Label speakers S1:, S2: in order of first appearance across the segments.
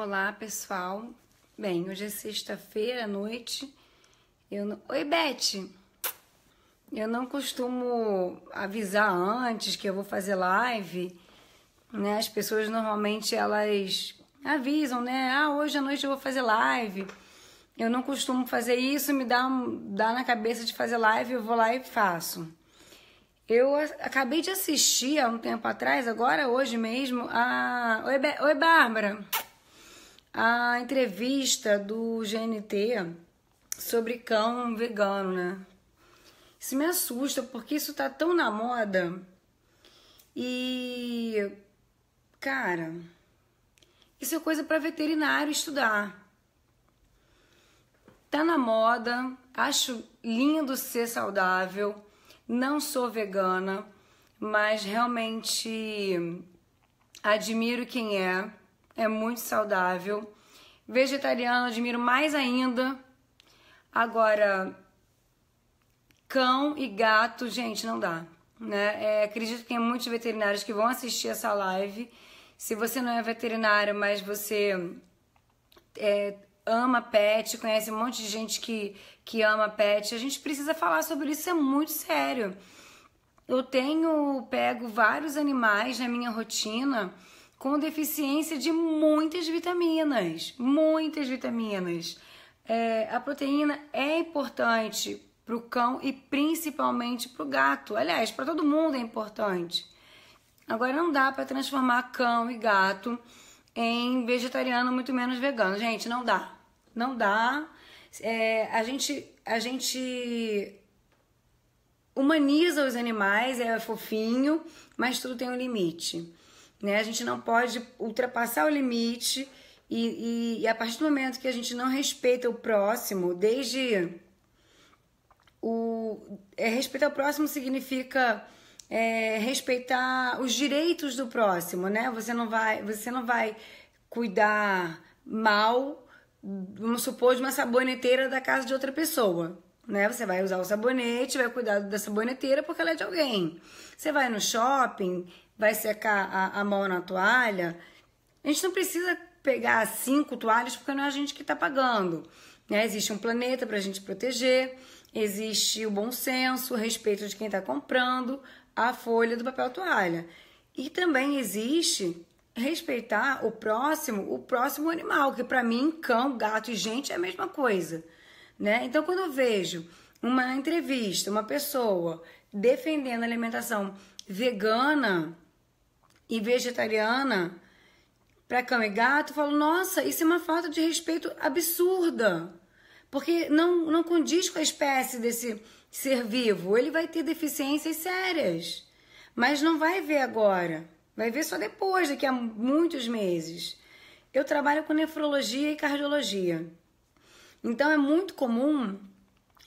S1: Olá, pessoal. Bem, hoje é sexta-feira à noite. Eu não... Oi, Beth. Eu não costumo avisar antes que eu vou fazer live, né? As pessoas normalmente elas avisam, né? Ah, hoje à noite eu vou fazer live. Eu não costumo fazer isso, me dá, dá na cabeça de fazer live, eu vou lá e faço. Eu acabei de assistir há um tempo atrás, agora hoje mesmo, a. Oi, Be... Oi Bárbara a entrevista do GNT sobre cão vegano, né? Isso me assusta porque isso tá tão na moda. E cara, isso é coisa para veterinário estudar. Tá na moda, acho lindo ser saudável. Não sou vegana, mas realmente admiro quem é é muito saudável. Vegetariano admiro mais ainda. Agora, cão e gato, gente, não dá. Né? É, acredito que tem muitos veterinários que vão assistir essa live. Se você não é veterinário, mas você é, ama pet, conhece um monte de gente que, que ama pet, a gente precisa falar sobre isso, é muito sério. Eu tenho, pego vários animais na minha rotina com deficiência de muitas vitaminas, muitas vitaminas. É, a proteína é importante para o cão e principalmente para o gato. Aliás, para todo mundo é importante. Agora, não dá para transformar cão e gato em vegetariano, muito menos vegano. Gente, não dá. Não dá. É, a gente. A gente humaniza os animais, é fofinho, mas tudo tem um limite. Né? A gente não pode ultrapassar o limite e, e, e a partir do momento que a gente não respeita o próximo, desde o é, respeitar o próximo significa é, respeitar os direitos do próximo, né? Você não vai, você não vai cuidar mal, vamos supor, de uma saboneteira da casa de outra pessoa. Né? Você vai usar o sabonete, vai cuidar da saboneteira porque ela é de alguém. Você vai no shopping, vai secar a, a mão na toalha, a gente não precisa pegar cinco toalhas porque não é a gente que está pagando. Né? Existe um planeta para a gente proteger, existe o bom senso, o respeito de quem está comprando a folha do papel toalha. E também existe respeitar o próximo, o próximo animal, que para mim, cão, gato e gente é a mesma coisa. Né? Então, quando eu vejo uma entrevista, uma pessoa defendendo a alimentação vegana, e vegetariana para cama e gato, falo, nossa, isso é uma falta de respeito absurda. Porque não, não condiz com a espécie desse ser vivo. Ele vai ter deficiências sérias. Mas não vai ver agora. Vai ver só depois, daqui a muitos meses. Eu trabalho com nefrologia e cardiologia. Então é muito comum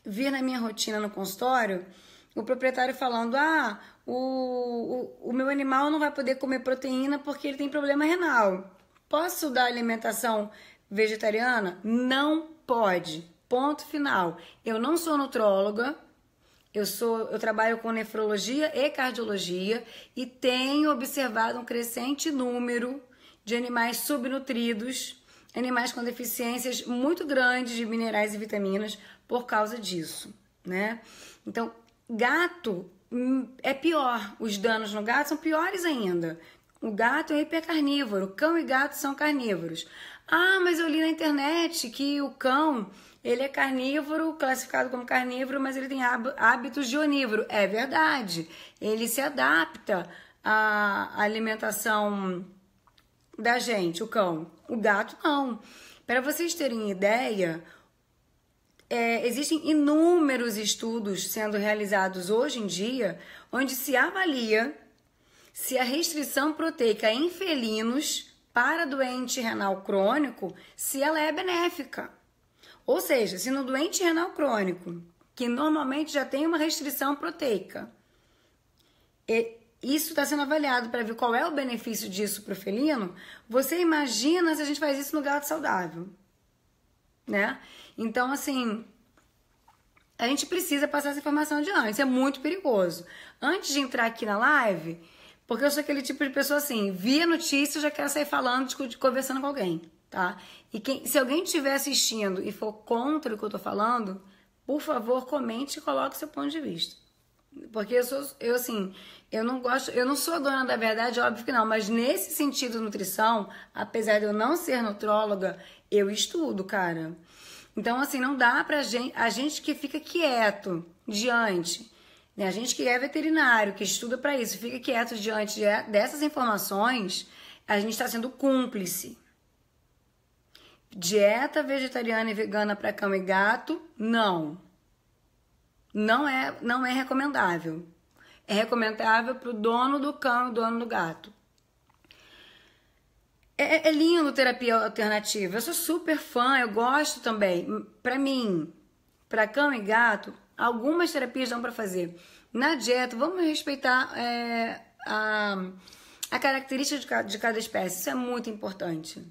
S1: vir na minha rotina no consultório o proprietário falando: ah, o, o, o meu animal não vai poder comer proteína porque ele tem problema renal. Posso dar alimentação vegetariana? Não pode. Ponto final. Eu não sou nutróloga, eu sou, eu trabalho com nefrologia e cardiologia e tenho observado um crescente número de animais subnutridos, animais com deficiências muito grandes de minerais e vitaminas por causa disso, né? Então, gato Hum, é pior. Os danos no gato são piores ainda. O gato é hipercarnívoro, cão e gato são carnívoros. Ah, mas eu li na internet que o cão, ele é carnívoro, classificado como carnívoro, mas ele tem hábitos de onívoro. É verdade. Ele se adapta à alimentação da gente, o cão. O gato não. Para vocês terem ideia, é, existem inúmeros estudos sendo realizados hoje em dia onde se avalia se a restrição proteica em felinos para doente renal crônico, se ela é benéfica. Ou seja, se no doente renal crônico, que normalmente já tem uma restrição proteica, isso está sendo avaliado para ver qual é o benefício disso para o felino, você imagina se a gente faz isso no gato saudável né? Então, assim, a gente precisa passar essa informação adiante. Isso é muito perigoso. Antes de entrar aqui na live, porque eu sou aquele tipo de pessoa assim, via notícia, já quero sair falando, conversando com alguém, tá? E quem, se alguém estiver assistindo e for contra o que eu tô falando, por favor, comente e coloque seu ponto de vista. Porque eu sou, eu assim, eu não gosto, eu não sou a dona da verdade, óbvio que não, mas nesse sentido nutrição, apesar de eu não ser nutróloga, eu estudo, cara. Então, assim, não dá pra gente. A gente que fica quieto diante. Né? A gente que é veterinário, que estuda para isso, fica quieto diante de, dessas informações, a gente está sendo cúmplice. Dieta vegetariana e vegana para cão e gato, não. Não é, não é recomendável. É recomendável para o dono do cão e dono do gato. É, é, é lindo terapia alternativa. Eu sou super fã, eu gosto também. Para mim, para cão e gato, algumas terapias dão para fazer. Na dieta, vamos respeitar é, a, a característica de cada, de cada espécie. Isso é muito importante.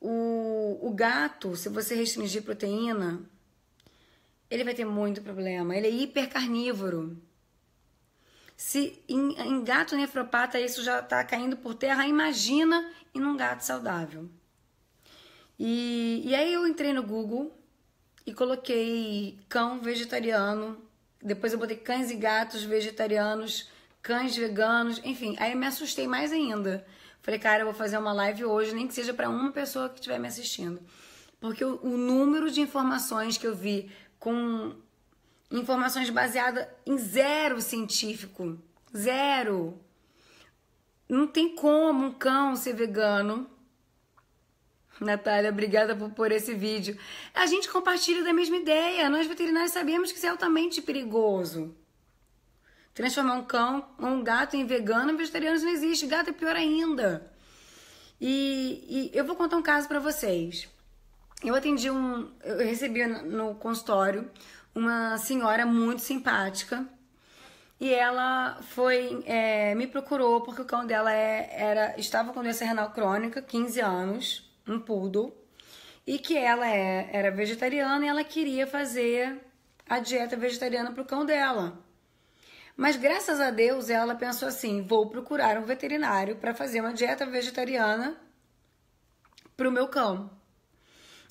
S1: O, o gato, se você restringir proteína, ele vai ter muito problema. Ele é hipercarnívoro. Se em, em gato nefropata isso já está caindo por terra, imagina em um gato saudável. E, e aí eu entrei no Google e coloquei cão vegetariano, depois eu botei cães e gatos vegetarianos, cães veganos, enfim, aí me assustei mais ainda. Falei, cara, eu vou fazer uma live hoje, nem que seja para uma pessoa que estiver me assistindo. Porque o, o número de informações que eu vi com Informações baseadas em zero científico. Zero. Não tem como um cão ser vegano. Natália, obrigada por, por esse vídeo. A gente compartilha da mesma ideia. Nós veterinários sabemos que isso é altamente perigoso. Transformar um cão ou um gato em vegano vegetarianos vegetariano não existe. Gato é pior ainda. E, e eu vou contar um caso para vocês. Eu atendi um. Eu recebi no consultório uma senhora muito simpática. E ela foi é, me procurou porque o cão dela é, era estava com doença renal crônica, 15 anos, um poodle, e que ela é, era vegetariana e ela queria fazer a dieta vegetariana para o cão dela. Mas graças a Deus ela pensou assim: vou procurar um veterinário para fazer uma dieta vegetariana para o meu cão.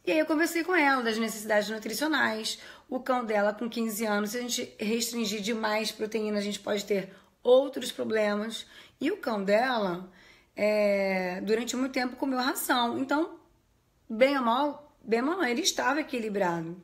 S1: E aí eu conversei com ela das necessidades nutricionais. O cão dela com 15 anos, se a gente restringir demais proteína, a gente pode ter outros problemas. E o cão dela, é, durante muito tempo, comeu ração. Então, bem ou mal, bem ou mal, ele estava equilibrado.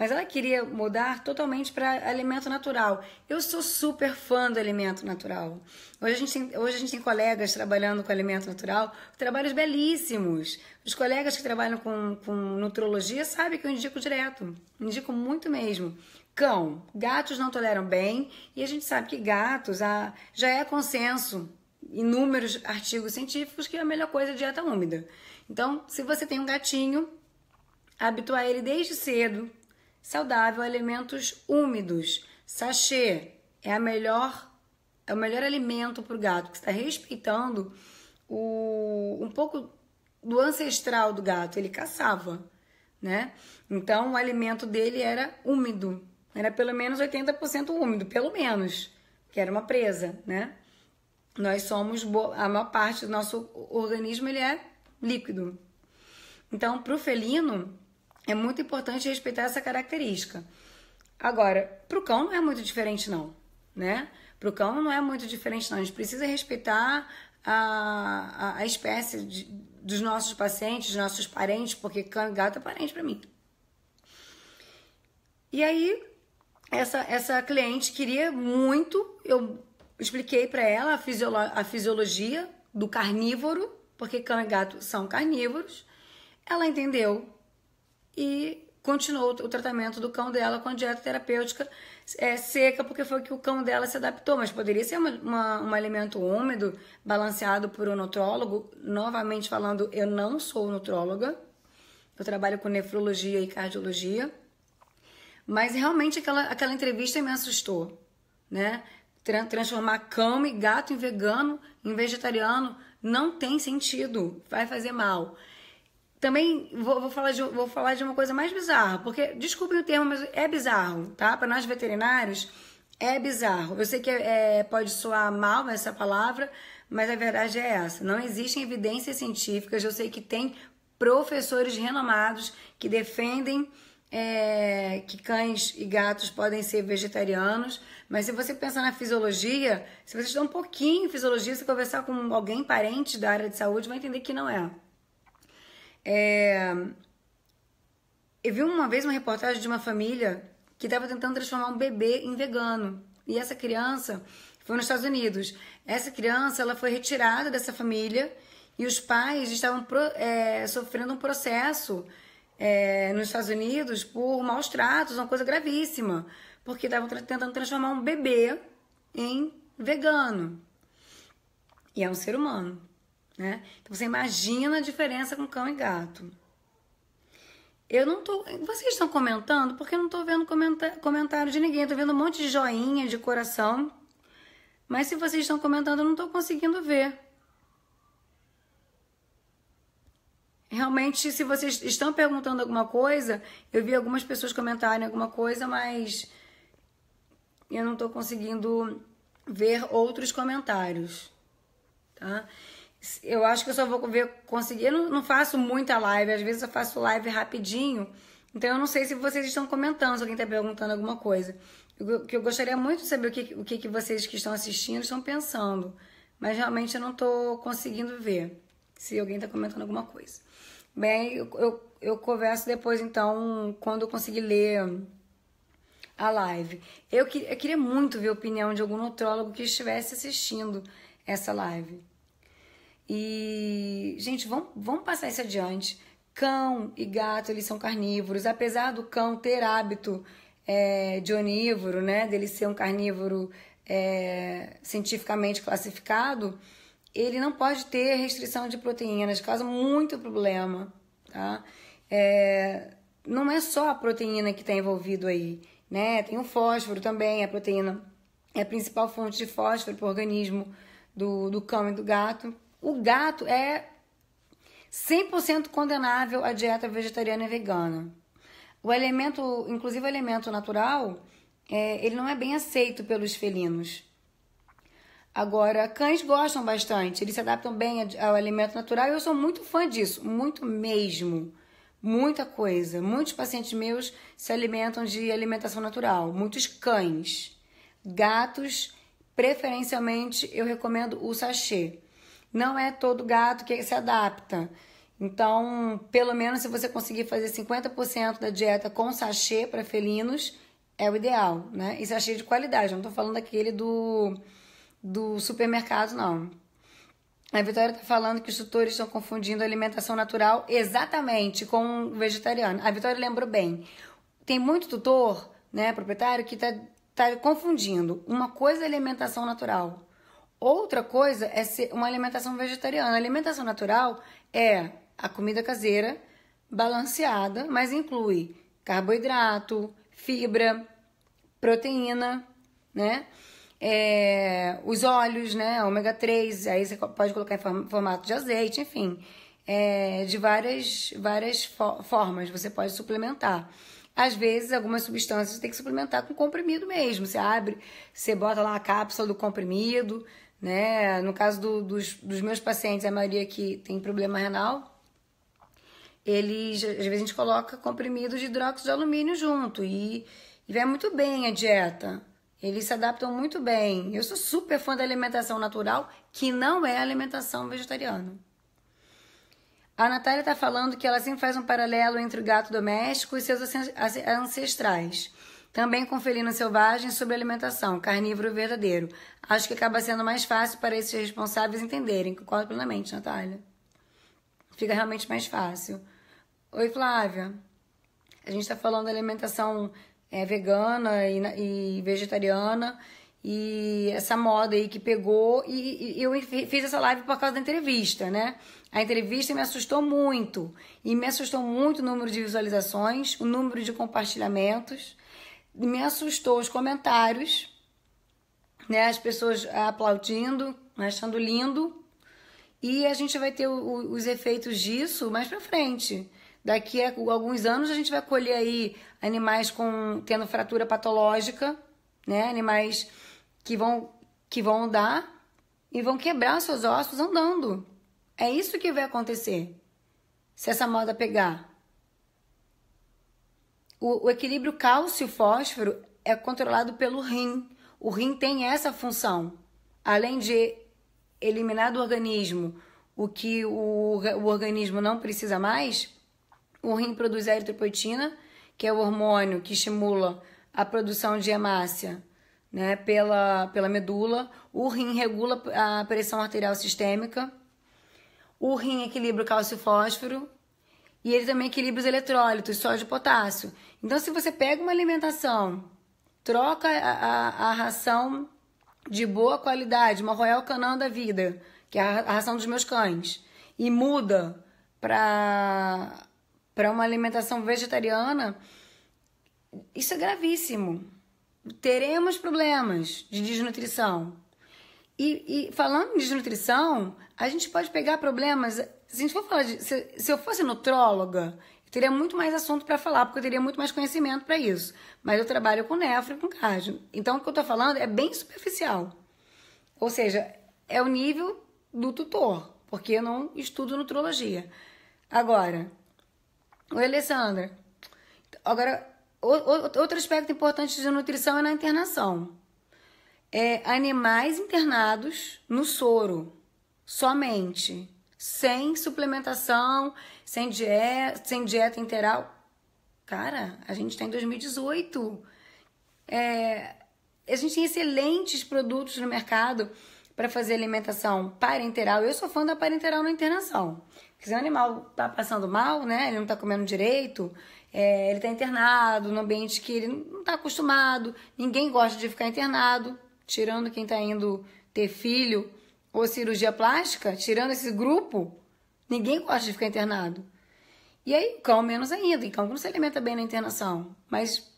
S1: Mas ela queria mudar totalmente para alimento natural. Eu sou super fã do alimento natural. Hoje a, gente tem, hoje a gente tem colegas trabalhando com alimento natural, trabalhos belíssimos. Os colegas que trabalham com, com nutrologia sabem que eu indico direto. Indico muito mesmo. Cão, gatos não toleram bem e a gente sabe que gatos ah, já é consenso inúmeros artigos científicos que é a melhor coisa é dieta úmida. Então, se você tem um gatinho, habituar ele desde cedo saudável, alimentos úmidos. Sachê é a melhor é o melhor alimento para o gato, que está respeitando o, um pouco do ancestral do gato. Ele caçava, né? Então o alimento dele era úmido, era pelo menos 80% úmido, pelo menos, que era uma presa, né? Nós somos a maior parte do nosso organismo ele é líquido. Então, para o felino, é muito importante respeitar essa característica. Agora, para o cão não é muito diferente, não, né? Para o cão não é muito diferente, não. A gente precisa respeitar a, a, a espécie de, dos nossos pacientes, dos nossos parentes, porque cão e gato é parente para mim. E aí, essa, essa cliente queria muito, eu expliquei para ela a, fisiolo, a fisiologia do carnívoro, porque cão e gato são carnívoros. Ela entendeu e continuou o tratamento do cão dela com a dieta terapêutica é, seca, porque foi que o cão dela se adaptou. Mas poderia ser uma, uma, um alimento úmido, balanceado por um nutrólogo. Novamente falando, eu não sou nutróloga, eu trabalho com nefrologia e cardiologia. Mas realmente aquela, aquela entrevista me assustou, né? Transformar cão e gato em vegano, em vegetariano, não tem sentido, vai fazer mal também vou, vou, falar de, vou falar de uma coisa mais bizarra, porque, desculpem o termo, mas é bizarro, tá? Para nós veterinários, é bizarro. Eu sei que é, é, pode soar mal essa palavra, mas a verdade é essa. Não existem evidências científicas. Eu sei que tem professores renomados que defendem é, que cães e gatos podem ser vegetarianos, mas se você pensar na fisiologia, se você estudar um pouquinho em fisiologia, se conversar com alguém parente da área de saúde, vai entender que não é. É... Eu vi uma vez uma reportagem de uma família que estava tentando transformar um bebê em vegano. E essa criança foi nos Estados Unidos. Essa criança ela foi retirada dessa família e os pais estavam é, sofrendo um processo é, nos Estados Unidos por maus tratos, uma coisa gravíssima, porque estavam tentando transformar um bebê em vegano. E é um ser humano. Né? Então você imagina a diferença com cão e gato. Eu não tô. Vocês estão comentando porque eu não estou vendo comenta, comentário de ninguém. Estou vendo um monte de joinha, de coração. Mas se vocês estão comentando, eu não estou conseguindo ver. Realmente, se vocês estão perguntando alguma coisa, eu vi algumas pessoas comentarem alguma coisa, mas eu não estou conseguindo ver outros comentários. Tá? eu acho que eu só vou ver, conseguir. Eu não, não, faço muita live, às vezes eu faço live rapidinho. Então eu não sei se vocês estão comentando, se alguém está perguntando alguma coisa. que eu gostaria muito de saber o que, o que, que vocês que estão assistindo estão pensando. Mas realmente eu não estou conseguindo ver se alguém está comentando alguma coisa. Bem, eu, eu, eu converso depois, então, quando eu conseguir ler a live. Eu, que, eu queria muito ver a opinião de algum nutrólogo que estivesse assistindo essa live. E, gente, vamos, vamos passar isso adiante. Cão e gato, eles são carnívoros. Apesar do cão ter hábito é, de onívoro, né? Dele ser um carnívoro é, cientificamente classificado, ele não pode ter restrição de proteínas, causa muito problema, tá? É, não é só a proteína que está envolvido aí, né? Tem o fósforo também, a proteína é a principal fonte de fósforo para o organismo do, do cão e do gato. O gato é 100% condenável à dieta vegetariana e vegana. O elemento, inclusive o elemento natural, é, ele não é bem aceito pelos felinos. Agora, cães gostam bastante, eles se adaptam bem ao alimento natural e eu sou muito fã disso, muito mesmo. Muita coisa. Muitos pacientes meus se alimentam de alimentação natural, muitos cães. Gatos, preferencialmente, eu recomendo o sachê. Não é todo gato que se adapta. Então, pelo menos se você conseguir fazer 50% da dieta com sachê para felinos, é o ideal, né? E sachê de qualidade, não estou falando daquele do, do supermercado, não. A Vitória está falando que os tutores estão confundindo alimentação natural exatamente com vegetariano. A Vitória lembrou bem. Tem muito tutor, né, proprietário, que está tá confundindo. Uma coisa é alimentação natural, Outra coisa é ser uma alimentação vegetariana. A alimentação natural é a comida caseira balanceada, mas inclui carboidrato, fibra, proteína, né? É, os óleos, né? Ômega 3, aí você pode colocar em formato de azeite, enfim. É, de várias, várias fo formas você pode suplementar. Às vezes, algumas substâncias você tem que suplementar com comprimido mesmo. Você abre, você bota lá a cápsula do comprimido, né? No caso do, dos, dos meus pacientes, a maioria que tem problema renal, eles, às vezes a gente coloca comprimido de hidróxido de alumínio junto e, e vai muito bem a dieta. Eles se adaptam muito bem. Eu sou super fã da alimentação natural, que não é alimentação vegetariana. A Natália está falando que ela sempre faz um paralelo entre o gato doméstico e seus ancestrais. Também com felino selvagem sobre alimentação, carnívoro verdadeiro. Acho que acaba sendo mais fácil para esses responsáveis entenderem. Concordo plenamente, Natália. Fica realmente mais fácil. Oi, Flávia. A gente está falando da alimentação é, vegana e, e, vegetariana e essa moda aí que pegou. E, e eu fiz essa live por causa da entrevista, né? A entrevista me assustou muito. E me assustou muito o número de visualizações, o número de compartilhamentos me assustou os comentários, né? As pessoas aplaudindo, né, achando lindo. E a gente vai ter o, os efeitos disso mais para frente. Daqui a alguns anos a gente vai colher aí animais com tendo fratura patológica, né? Animais que vão que vão andar e vão quebrar seus ossos andando. É isso que vai acontecer se essa moda pegar. O, o equilíbrio cálcio-fósforo é controlado pelo rim. O rim tem essa função. Além de eliminar do organismo o que o, o organismo não precisa mais, o rim produz a eritropoetina, que é o hormônio que estimula a produção de hemácia né, pela, pela medula. O rim regula a pressão arterial sistêmica. O rim equilibra o cálcio-fósforo, e ele também equilibra os eletrólitos, sódio e potássio. Então, se você pega uma alimentação, troca a, a, a ração de boa qualidade, uma Royal Canin da vida, que é a ração dos meus cães, e muda para para uma alimentação vegetariana, isso é gravíssimo. Teremos problemas de desnutrição. E, e falando em desnutrição, a gente pode pegar problemas se a gente for falar de. Se, se eu fosse nutróloga, eu teria muito mais assunto para falar, porque eu teria muito mais conhecimento para isso. Mas eu trabalho com nefro e com cardio. Então o que eu estou falando é bem superficial. Ou seja, é o nível do tutor, porque eu não estudo nutrologia. Agora, oi Alessandra. Agora, outro aspecto importante de nutrição é na internação. É animais internados no soro, somente sem suplementação, sem dieta, sem dieta integral. Cara, a gente está em 2018. É, a gente tem excelentes produtos no mercado para fazer alimentação parenteral. Eu sou fã da parenteral na internação. Se o animal tá passando mal, né? Ele não tá comendo direito, é, ele tá internado num ambiente que ele não tá acostumado, ninguém gosta de ficar internado, tirando quem tá indo ter filho ou cirurgia plástica, tirando esse grupo, ninguém gosta de ficar internado. E aí, cão menos ainda. e cão não se alimenta bem na internação. Mas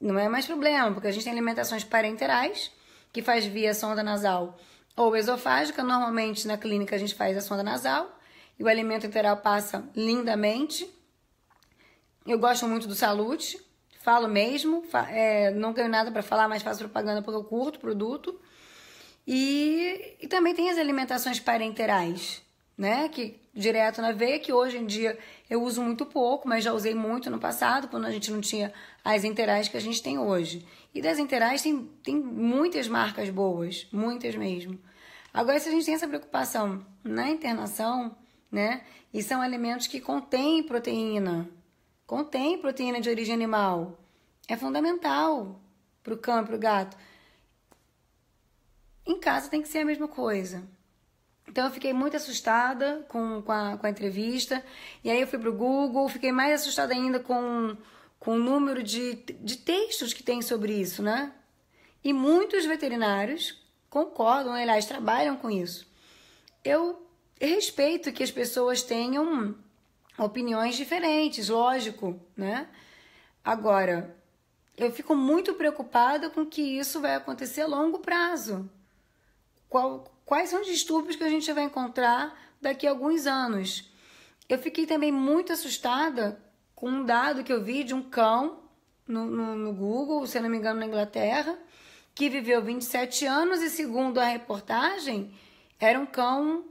S1: não é mais problema, porque a gente tem alimentações parenterais, que faz via sonda nasal ou esofágica. Normalmente, na clínica, a gente faz a sonda nasal. E o alimento enteral passa lindamente. Eu gosto muito do Salute. Falo mesmo. É, não ganho nada para falar, mas faço propaganda porque eu curto o produto. E, e também tem as alimentações parenterais, né? Que direto na veia, que hoje em dia eu uso muito pouco, mas já usei muito no passado, quando a gente não tinha as enterais que a gente tem hoje. E das enterais tem, tem muitas marcas boas, muitas mesmo. Agora, se a gente tem essa preocupação na internação, né? E são alimentos que contêm proteína, contém proteína de origem animal. É fundamental para o cão e para o gato. Em casa tem que ser a mesma coisa. Então eu fiquei muito assustada com, com, a, com a entrevista. E aí eu fui pro Google, fiquei mais assustada ainda com, com o número de, de textos que tem sobre isso, né? E muitos veterinários concordam, aliás, trabalham com isso. Eu respeito que as pessoas tenham opiniões diferentes, lógico, né? Agora, eu fico muito preocupada com que isso vai acontecer a longo prazo qual, quais são os distúrbios que a gente vai encontrar daqui a alguns anos. Eu fiquei também muito assustada com um dado que eu vi de um cão no, no, no Google, se não me engano, na Inglaterra, que viveu 27 anos e, segundo a reportagem, era um cão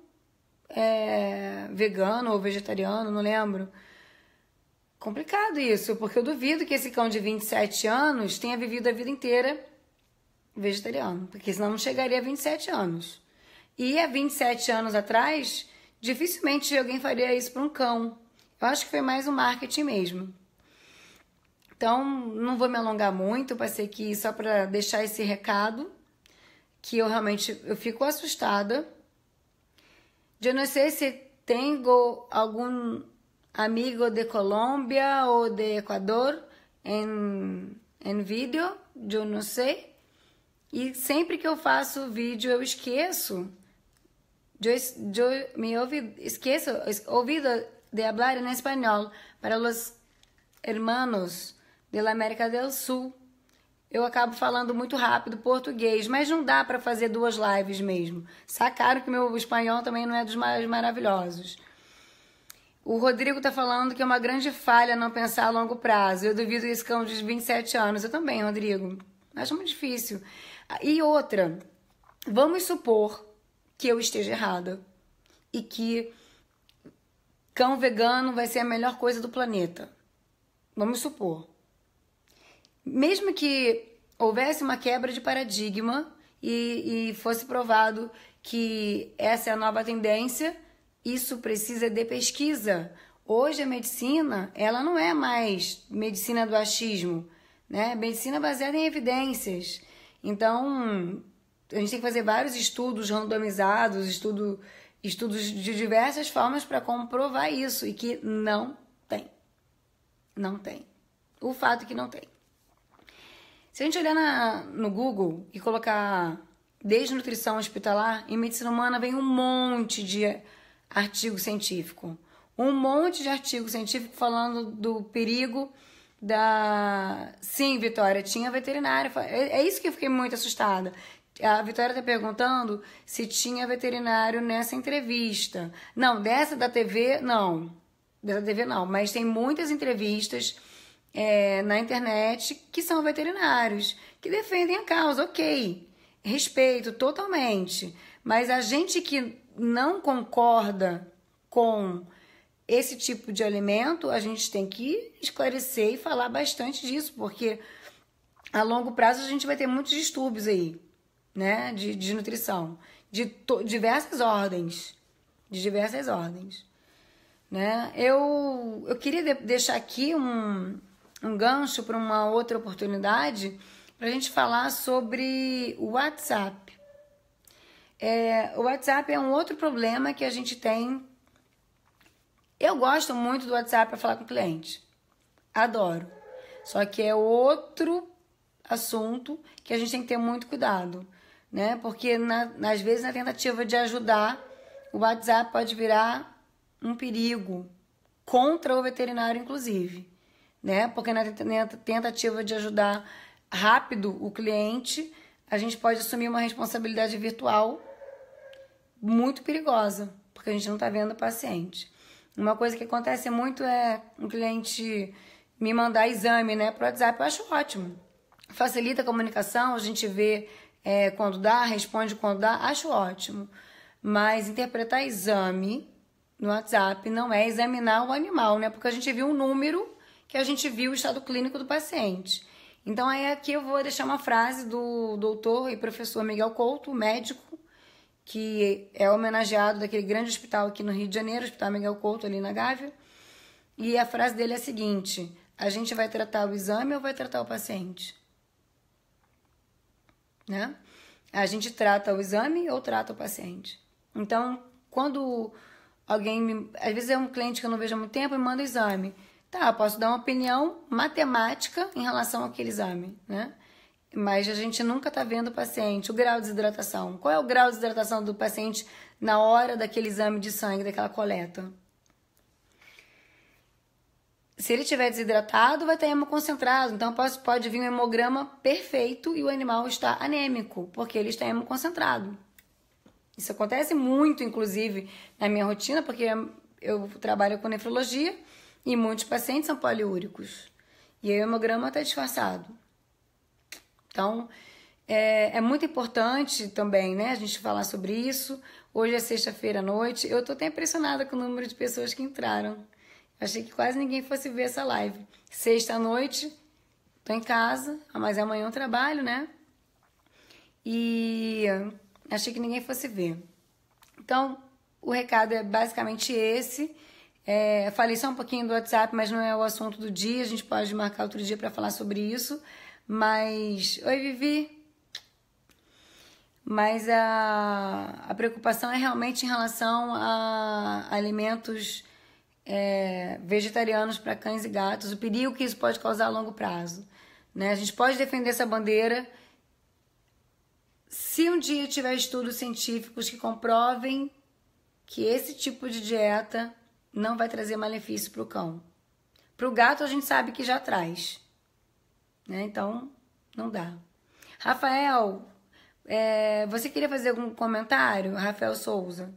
S1: é, vegano ou vegetariano, não lembro. Complicado isso, porque eu duvido que esse cão de 27 anos tenha vivido a vida inteira vegetariano, porque senão não chegaria a 27 anos. E há 27 anos atrás, dificilmente alguém faria isso para um cão. Eu acho que foi mais um marketing mesmo. Então, não vou me alongar muito, passei aqui só para deixar esse recado, que eu realmente eu fico assustada. Eu não sei se tenho algum amigo de Colômbia ou de Equador em, em vídeo, eu não sei. E sempre que eu faço vídeo, eu esqueço. Eu, me ouvi, esqueço, ouvido de hablar em espanhol para os hermanos da América do Sul. Eu acabo falando muito rápido português, mas não dá para fazer duas lives mesmo. Sacaram que meu espanhol também não é dos mais maravilhosos. O Rodrigo está falando que é uma grande falha não pensar a longo prazo. Eu duvido isso com uns 27 anos. Eu também, Rodrigo. Acho muito difícil. E outra, vamos supor que eu esteja errada e que cão vegano vai ser a melhor coisa do planeta. Vamos supor. Mesmo que houvesse uma quebra de paradigma e, e fosse provado que essa é a nova tendência, isso precisa de pesquisa. Hoje a medicina, ela não é mais medicina do achismo, né? Medicina baseada em evidências. Então, a gente tem que fazer vários estudos randomizados, estudo, estudos de diversas formas para comprovar isso e que não tem. Não tem. O fato é que não tem. Se a gente olhar na, no Google e colocar desnutrição hospitalar, em medicina humana vem um monte de artigo científico. Um monte de artigo científico falando do perigo da. Sim, Vitória, tinha veterinária. É, é isso que eu fiquei muito assustada. A Vitória tá perguntando se tinha veterinário nessa entrevista. Não, dessa da TV, não. Dessa TV, não. Mas tem muitas entrevistas é, na internet que são veterinários, que defendem a causa, ok. Respeito totalmente. Mas a gente que não concorda com esse tipo de alimento, a gente tem que esclarecer e falar bastante disso, porque a longo prazo a gente vai ter muitos distúrbios aí, né? De desnutrição, de diversas ordens, de diversas ordens, né? Eu, eu queria de deixar aqui um, um gancho para uma outra oportunidade para a gente falar sobre o WhatsApp. É, o WhatsApp é um outro problema que a gente tem eu gosto muito do WhatsApp para falar com o cliente. Adoro. Só que é outro assunto que a gente tem que ter muito cuidado, né? Porque na, às vezes na tentativa de ajudar, o WhatsApp pode virar um perigo contra o veterinário, inclusive, né? Porque na tentativa de ajudar rápido o cliente, a gente pode assumir uma responsabilidade virtual muito perigosa, porque a gente não está vendo o paciente. Uma coisa que acontece muito é um cliente me mandar exame, né, o WhatsApp. Eu acho ótimo. Facilita a comunicação, a gente vê é, quando dá, responde quando dá, acho ótimo. Mas interpretar exame no WhatsApp não é examinar o animal, né? Porque a gente viu um número que a gente viu o estado clínico do paciente. Então, aí aqui eu vou deixar uma frase do doutor e professor Miguel Couto, médico, que é homenageado daquele grande hospital aqui no Rio de Janeiro, Hospital Miguel Couto, ali na Gávea. E a frase dele é a seguinte: a gente vai tratar o exame ou vai tratar o paciente? Né? A gente trata o exame ou trata o paciente? Então, quando alguém me. Às vezes é um cliente que eu não vejo há muito tempo e manda o exame. Tá, posso dar uma opinião matemática em relação àquele exame, né? mas a gente nunca está vendo o paciente, o grau de desidratação. Qual é o grau de desidratação do paciente na hora daquele exame de sangue, daquela coleta? Se ele estiver desidratado, vai ter hemoconcentrado. Então pode vir um hemograma perfeito e o animal está anêmico, porque ele está hemoconcentrado. Isso acontece muito, inclusive, na minha rotina, porque eu trabalho com nefrologia e muitos pacientes são poliúricos. E aí o hemograma está disfarçado. Então, é, é, muito importante também, né, a gente falar sobre isso. Hoje é sexta-feira à noite. Eu tô até impressionada com o número de pessoas que entraram. Achei que quase ninguém fosse ver essa live. Sexta à noite, tô em casa, mas amanhã eu é trabalho, né? E achei que ninguém fosse ver. Então, o recado é basicamente esse. É, falei só um pouquinho do WhatsApp, mas não é o assunto do dia. A gente pode marcar outro dia para falar sobre isso. Mas. Oi, Vivi! Mas a, a preocupação é realmente em relação a alimentos é, vegetarianos para cães e gatos, o perigo que isso pode causar a longo prazo. Né? A gente pode defender essa bandeira se um dia tiver estudos científicos que comprovem que esse tipo de dieta não vai trazer malefício para o cão. Para o gato, a gente sabe que já traz. Né? Então, não dá. Rafael, é, você queria fazer algum comentário, Rafael Souza?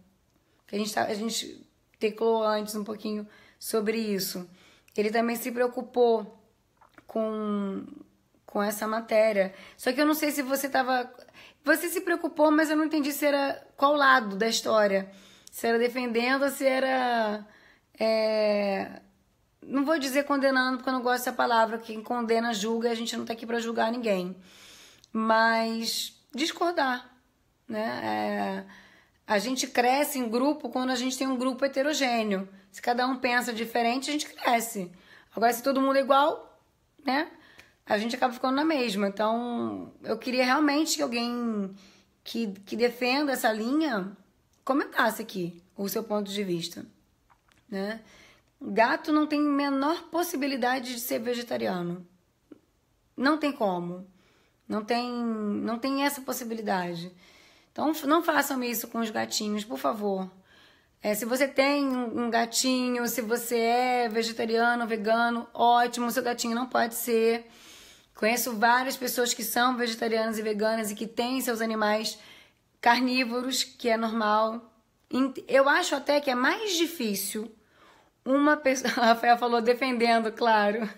S1: Que a gente, tá, a gente teclou antes um pouquinho sobre isso. Ele também se preocupou com, com essa matéria. Só que eu não sei se você estava. Você se preocupou, mas eu não entendi se era qual lado da história. Se era defendendo ou se era é, não vou dizer condenando, porque eu não gosto dessa palavra. Quem condena, julga, a gente não tá aqui para julgar ninguém. Mas discordar, né? É, a gente cresce em grupo quando a gente tem um grupo heterogêneo. Se cada um pensa diferente, a gente cresce. Agora, se todo mundo é igual, né? A gente acaba ficando na mesma. Então, eu queria realmente que alguém que, que defenda essa linha comentasse aqui o seu ponto de vista, né? Gato não tem menor possibilidade de ser vegetariano. Não tem como. Não tem, não tem essa possibilidade. Então, não façam isso com os gatinhos, por favor. É, se você tem um gatinho, se você é vegetariano, vegano, ótimo, seu gatinho não pode ser. Conheço várias pessoas que são vegetarianas e veganas e que têm seus animais carnívoros, que é normal. Eu acho até que é mais difícil uma pessoa. A Rafael falou defendendo, claro.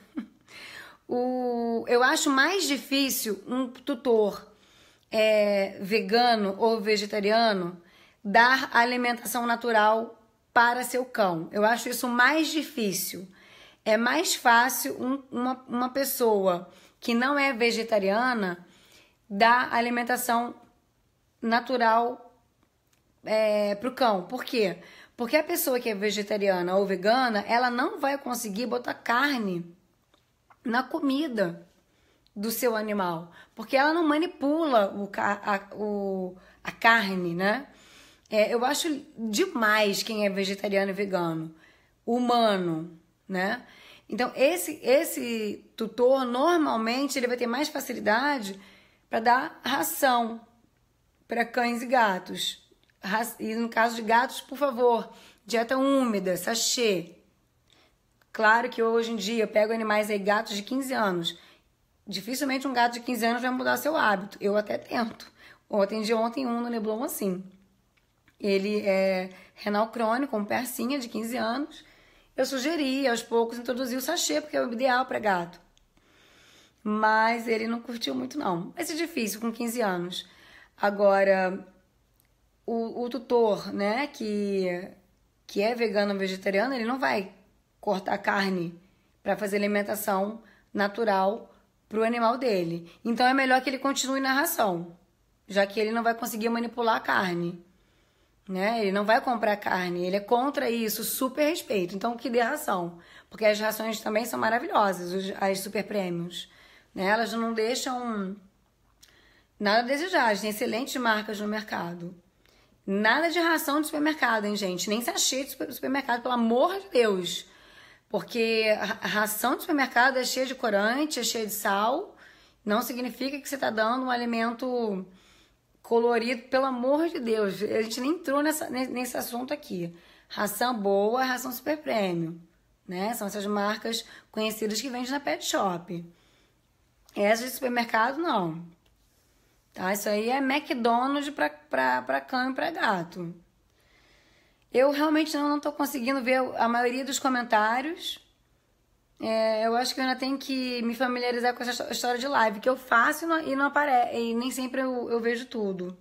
S1: O, eu acho mais difícil um tutor é, vegano ou vegetariano dar alimentação natural para seu cão. Eu acho isso mais difícil. É mais fácil um, uma, uma pessoa que não é vegetariana dar alimentação natural é, para o cão. Por quê? Porque a pessoa que é vegetariana ou vegana, ela não vai conseguir botar carne na comida do seu animal, porque ela não manipula o, a, o, a carne, né? É, eu acho demais quem é vegetariano e vegano, humano, né? Então esse esse tutor normalmente ele vai ter mais facilidade para dar ração para cães e gatos, e no caso de gatos, por favor, dieta úmida, sachê. Claro que hoje em dia eu pego animais aí, gatos de 15 anos. Dificilmente um gato de 15 anos vai mudar seu hábito. Eu até tento. ontem de ontem um no Leblon assim. Ele é renal crônico, um persinha de 15 anos. Eu sugeri aos poucos introduzir o sachê, porque é o ideal para gato. Mas ele não curtiu muito, não. Vai ser é difícil com 15 anos. Agora, o, o tutor, né, que, que é vegano ou vegetariano, ele não vai cortar carne para fazer alimentação natural para o animal dele. Então é melhor que ele continue na ração, já que ele não vai conseguir manipular a carne. Né? Ele não vai comprar carne, ele é contra isso, super respeito. Então que dê ração, porque as rações também são maravilhosas, as super prêmios. Né? Elas não deixam nada a desejar, tem excelentes marcas no mercado. Nada de ração de supermercado, hein, gente? Nem sachê de supermercado, pelo amor de Deus. Porque a ração de supermercado é cheia de corante, é cheia de sal. Não significa que você está dando um alimento colorido, pelo amor de Deus. A gente nem entrou nessa, nesse assunto aqui. Ração boa, é ração super prêmio. Né? São essas marcas conhecidas que vendem na pet shop. Essas de supermercado, não. Tá? Isso aí é McDonald's para cão e para gato. Eu realmente não estou conseguindo ver a maioria dos comentários. É, eu acho que eu ainda tenho que me familiarizar com essa história de live, que eu faço e não, e não aparece, e nem sempre eu, eu vejo tudo.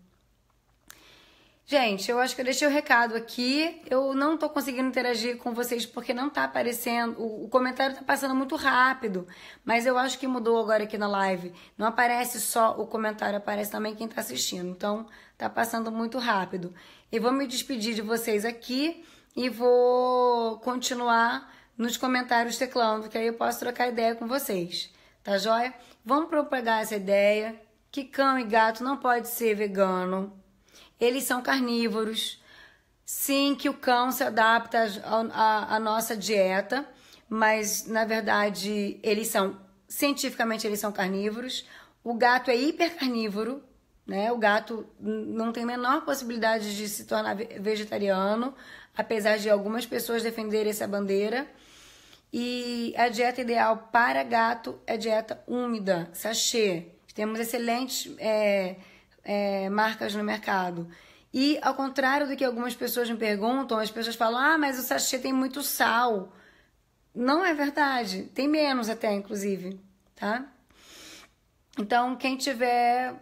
S1: Gente, eu acho que eu deixei o recado aqui. Eu não tô conseguindo interagir com vocês porque não tá aparecendo. O, o, comentário tá passando muito rápido. Mas eu acho que mudou agora aqui na live. Não aparece só o comentário, aparece também quem tá assistindo. Então, tá passando muito rápido. E vou me despedir de vocês aqui e vou continuar nos comentários teclando, que aí eu posso trocar ideia com vocês. Tá joia? Vamos propagar essa ideia que cão e gato não pode ser vegano eles são carnívoros. Sim, que o cão se adapta à nossa dieta, mas na verdade eles são cientificamente eles são carnívoros. O gato é hipercarnívoro, né? O gato não tem a menor possibilidade de se tornar vegetariano, apesar de algumas pessoas defenderem essa bandeira. E a dieta ideal para gato é dieta úmida, sachê. Temos excelentes é, é, marcas no mercado. E ao contrário do que algumas pessoas me perguntam, as pessoas falam: ah, mas o sachê tem muito sal. Não é verdade. Tem menos até, inclusive, tá? Então, quem tiver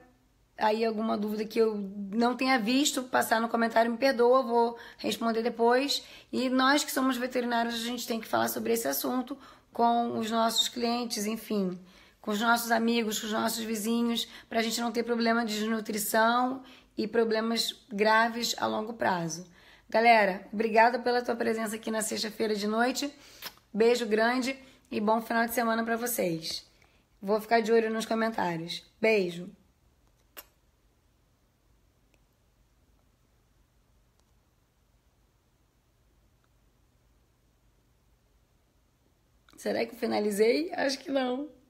S1: aí alguma dúvida que eu não tenha visto, passar no comentário, me perdoa, vou responder depois. E nós que somos veterinários, a gente tem que falar sobre esse assunto com os nossos clientes, enfim com os nossos amigos, com os nossos vizinhos, para a gente não ter problema de desnutrição e problemas graves a longo prazo. Galera, obrigada pela tua presença aqui na sexta-feira de noite. Beijo grande e bom final de semana para vocês. Vou ficar de olho nos comentários. Beijo. Será que finalizei? Acho que não.